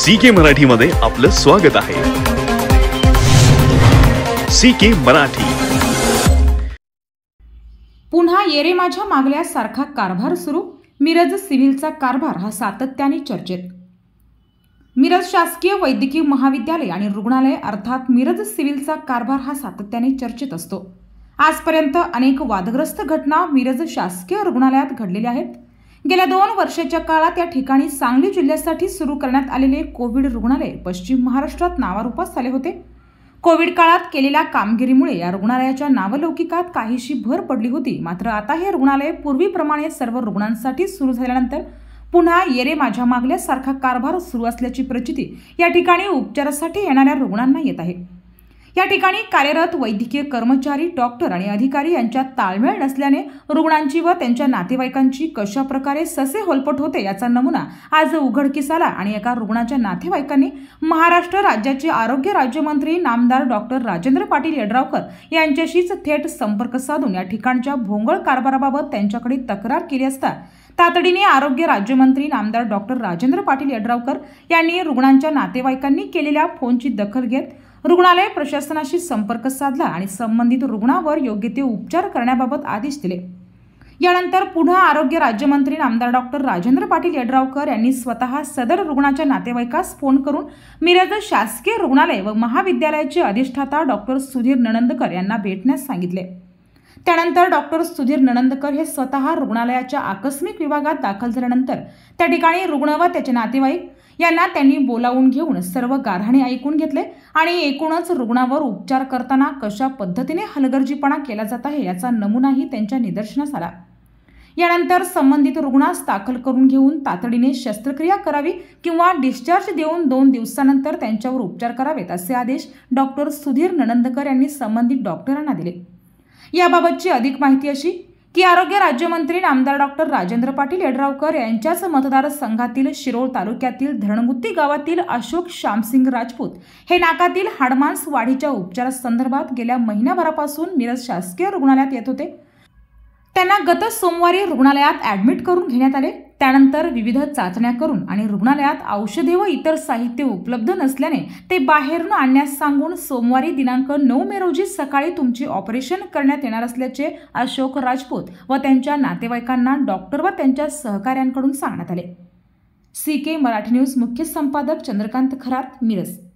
C के मध्ये आपलं स्वागत आहे सी के मराठी पुन्हा येरे माझ्या मागल्यासारखा कारभार सुरू मिरज सिव्हिलचा कारभार हा सातत्याने चर्चेत मिरज शासकीय वैद्यकीय महाविद्यालय आणि रुग्णालय अर्थात मिरज सिव्हिलचा कारभार हा सातत्याने चर्चेत असतो आजपर्यंत अनेक वादग्रस्त घटना मिरज शासकीय रुग्णालयात घडलेल्या आहेत गेल्या दोन वर्षाच्या काळात या ठिकाणी सांगली जिल्ह्यासाठी सुरू करण्यात आलेले कोविड रुग्णालय पश्चिम महाराष्ट्रात नावारूपास झाले होते कोविड काळात केलेल्या कामगिरीमुळे या रुग्णालयाच्या नावलौकिकात काहीशी भर पडली होती मात्र आता हे रुग्णालय पूर्वीप्रमाणे सर्व रुग्णांसाठी सुरू झाल्यानंतर पुन्हा येरे माझ्या मागल्यासारखा कारभार सुरू असल्याची प्रचिती या ठिकाणी उपचारासाठी येणाऱ्या रुग्णांना येत आहे या ठिकाणी कार्यरत वैद्यकीय कर्मचारी डॉक्टर आणि अधिकारी यांच्यात ताळमेळ नसल्याने रुग्णांची व त्यांच्या नातेवाईकांची कशा प्रकारे ससे होलपट होते याचा नमुना आज उघडकीस आला आणि एका रुग्णाच्या नातेवाईकांनी महाराष्ट्र राज्याचे आरोग्य राज्यमंत्री नामदार डॉक्टर राजेंद्र पाटील यड्रावकर यांच्याशीच थेट संपर्क साधून या ठिकाणच्या भोंगळ कारभाराबाबत त्यांच्याकडे तक्रार केली असता तातडीने आरोग्य राज्यमंत्री नामदार डॉक्टर राजेंद्र पाटील यड्रावकर यांनी रुग्णांच्या नातेवाईकांनी केलेल्या फोनची दखल घेत रुग्णालय प्रशासनाशी संपर्क साधला आणि संबंधित रुग्णावर योग्य ते उपचार करण्याबाबत आदेश दिले यानंतर पुन्हा आरोग्य राज्यमंत्री आमदार डॉक्टर राजेंद्र पाटील यड्रावकर यांनी स्वतः सदर रुग्णाच्या नातेवाईकास फोन करून मिरज शासकीय रुग्णालय व महाविद्यालयाचे अधिष्ठाता डॉक्टर सुधीर नणंदकर यांना भेटण्यास सांगितले त्यानंतर डॉक्टर सुधीर नणंदकर हे स्वतः रुग्णालयाच्या आकस्मिक विभागात दाखल झाल्यानंतर त्या ठिकाणी रुग्ण व त्याचे नातेवाईक यांना त्यांनी बोलावून घेऊन सर्व गाऱ्हाणे ऐकून घेतले आणि एकूणच रुग्णावर उपचार करताना कशा पद्धतीने हलगर्जीपणा केला जात आहे याचा नमुनाही त्यांच्या निदर्शनास आला यानंतर संबंधित रुग्णास दाखल करून घेऊन तातडीने शस्त्रक्रिया करावी किंवा डिस्चार्ज देऊन दोन दिवसानंतर त्यांच्यावर उपचार करावेत असे आदेश डॉक्टर सुधीर ननंदकर यांनी संबंधित डॉक्टरांना दिले याबाबतची अधिक माहिती अशी की आरोग्य राज्यमंत्री नामदार डॉक्टर राजेंद्र पाटील यड्रावकर यांच्याच मतदारसंघातील शिरोळ तालुक्यातील धरणगुत्ती गावातील अशोक श्यामसिंग राजपूत हे नाकातील हाडमांस वाढीच्या उपचारासंदर्भात गेल्या महिनाभरापासून मिरज शासकीय रुग्णालयात येत होते त्यांना गत सोमवारी रुग्णालयात ॲडमिट करून घेण्यात आले त्यानंतर विविध चाचण्या करून आणि रुग्णालयात औषधे व इतर साहित्य उपलब्ध नसल्याने ते बाहेरून आणण्यास सांगून सोमवारी दिनांक नऊ मे रोजी सकाळी तुमची ऑपरेशन करण्यात येणार असल्याचे अशोक राजपूत व त्यांच्या नातेवाईकांना डॉक्टर व त्यांच्या सहकाऱ्यांकडून सांगण्यात आले सी के मराठी न्यूज मुख्य संपादक चंद्रकांत खरात मिरज